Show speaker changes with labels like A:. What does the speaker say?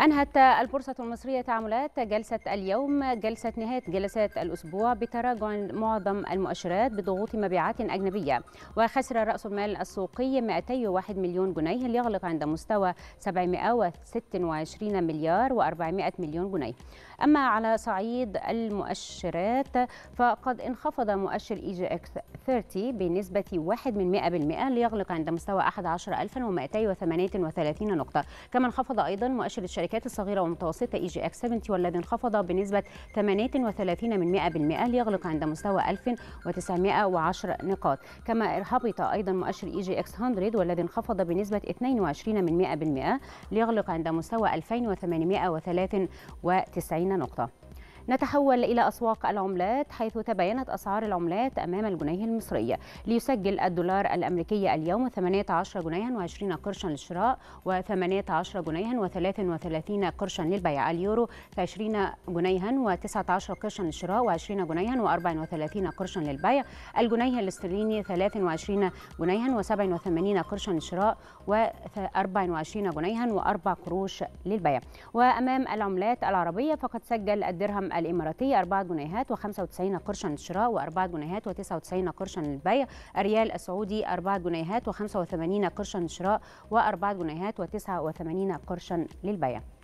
A: أنهت البورصة المصرية تعاملات جلسة اليوم جلسة نهاية جلسات الأسبوع بتراجع معظم المؤشرات بضغوط مبيعات أجنبية وخسر رأس المال السوقي 201 مليون جنيه ليغلق عند مستوى 726 مليار و400 مليون جنيه أما على صعيد المؤشرات فقد انخفض مؤشر إي جي إكس 30 بنسبة 1 من 100% ليغلق عند مستوى 11238 نقطة كما انخفض أيضا مؤشر الشركة الشركات الصغيرة والمتوسطة اي جي اكس 70 والذي انخفض بنسبة 38 من 100% ليغلق عند مستوى 1910 نقاط كما هبط أيضا مؤشر اي جي اكس 100 والذي انخفض بنسبة 22 من 100% ليغلق عند مستوى 2893 نقطة نتحول إلى أسواق العملات حيث تباينت أسعار العملات أمام الجنيه المصري ليسجل الدولار الأمريكي اليوم 18 جنيها و20 قرشا للشراء و18 جنيها و33 قرشا للبيع اليورو 20 جنيها و19 قرشا للشراء و20 جنيها و34 قرشا للبيع الجنيه الاسترليني 23 جنيها و87 قرشا للشراء و24 جنيها و4 قروش للبيع وأمام العملات العربية فقد سجل الدرهم الإماراتية 4 جنيهات و95 قرشا للشراء و4 جنيهات و99 قرشا للبيع الريال السعودي 4 جنيهات و85 قرشا للشراء و4 جنيهات و89 قرشا للبيع